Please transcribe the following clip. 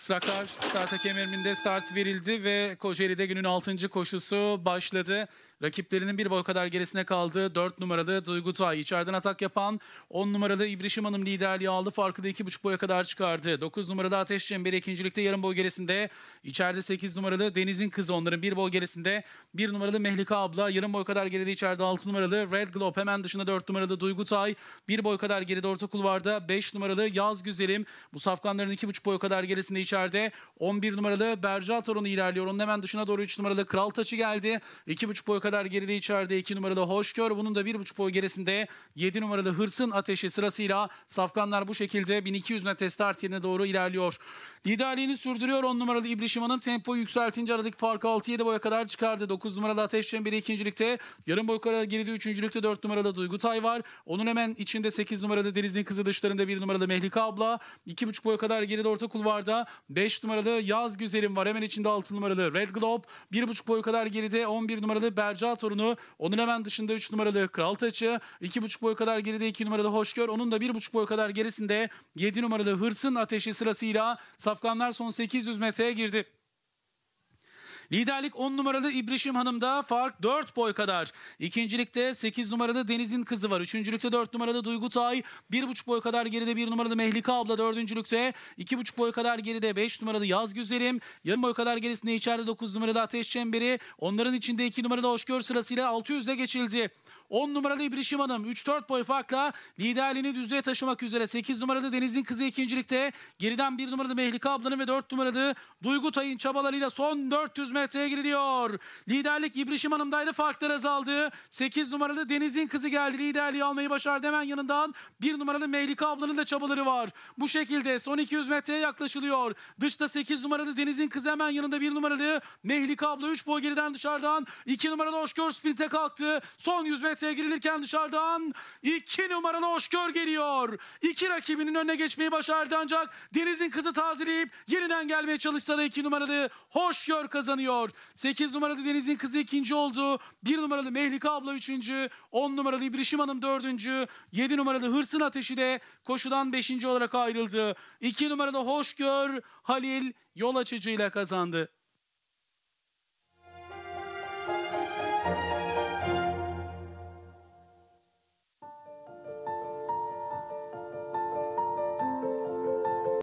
Sakar start kemerinde start verildi ve Kocaeli'de günün 6. koşusu başladı. Rakiplerinin bir boy kadar gerisine kaldı. 4 numaralı Duygu Tay içeriden atak yapan 10 numaralı İbrişim Hanım liderliği aldı. Farkı da 2,5 boya kadar çıkardı. 9 numaralı Ateş Çemberi ikincilikte yarım boy gerisinde. İçeride 8 numaralı Deniz'in kızı onların bir boy gerisinde. 1 numaralı Mehlika abla yarım boy kadar geride içeride 6 numaralı Red Globe hemen dışında 4 numaralı Duygu Tay. 1 boy kadar geride orta kulvarda 5 numaralı Yaz Güzelim. Bu safkanların 2,5 boy kadar gerisinde içeride. 11 numaralı Berca Torun'u ilerliyor. Onun hemen dışına doğru 3 numaralı Kral Taç'ı geldi. 2,5 boy kadar geride içeride 2 numaralı Hoşgör. Bunun da 1,5 boy gerisinde 7 numaralı Hırsın Ateşi sırasıyla safkanlar bu şekilde 1200 metre start yerine doğru ilerliyor. Liderliğini sürdürüyor 10 numaralı İbrişim Hanım. Tempo yükseltince aradaki farkı 6-7 boya kadar çıkardı. 9 numaralı Ateş Çemberi ikincilikte. Yarım boy kadar geride üçüncülükte 4 numaralı Duygu Tay var. Onun hemen içinde 8 numaralı Deniz'in kızı dışlarında 1 numaralı Mehlika abla. 2,5 boya kadar geride orta kulvarda 5 numaralı Yaz Güzelim var. Hemen içinde 6 numaralı Red Globe. 1,5 boy kadar geride 11 numaralı Berca Torunu. Onun hemen dışında 3 numaralı Kral Taçı. 2,5 boy kadar geride 2 numaralı Hoşgör. Onun da 1,5 boy kadar gerisinde 7 numaralı Hırsın Ateşi sırasıyla safkanlar son 800 metreye girdi. Liderlik 10 numaralı İbrişim Hanım'da fark 4 boy kadar. İkincilikte 8 numaralı Deniz'in kızı var. Üçüncülükte 4 numaralı Duygu Tay 1,5 boy kadar geride 1 numaralı Mehlika abla. Dördüncülükte 2,5 boy kadar geride 5 numaralı Yaz Güzelim. Yarım boy kadar gerisinde içeride 9 numaralı Ateş Çemberi. Onların içinde 2 numaralı Hoşgör sırasıyla 600'de geçildi. 10 numaralı İbrişim Hanım 3-4 boy farkla liderliğini düzeye taşımak üzere. 8 numaralı Deniz'in kızı ikincilikte. Geriden 1 numaralı Mehlika ablanın ve 4 numaralı Duygu Tay'ın çabalarıyla son 400 metreye giriliyor. Liderlik İbrişim Hanım'daydı farklar azaldı. 8 numaralı Deniz'in kızı geldi liderliği almayı başardı. Hemen yanından 1 numaralı Mehlika ablanın da çabaları var. Bu şekilde son 200 metreye yaklaşılıyor. Dışta 8 numaralı Deniz'in kızı hemen yanında 1 numaralı Mehlika abla 3 boy geriden dışarıdan 2 numaralı Hoşgör sprinte kalktı. Son 100 metre ortaya girilirken dışarıdan iki numaralı Hoşgör geliyor. İki rakibinin önüne geçmeyi başardı ancak Deniz'in kızı tazeleyip yeniden gelmeye çalışsa da iki numaralı Hoşgör kazanıyor. Sekiz numaralı Deniz'in kızı ikinci oldu. Bir numaralı Mehlika abla üçüncü. On numaralı İbrişim Hanım dördüncü. Yedi numaralı Hırsın Ateşi de koşudan beşinci olarak ayrıldı. İki numaralı Hoşgör Halil yol açıcıyla kazandı.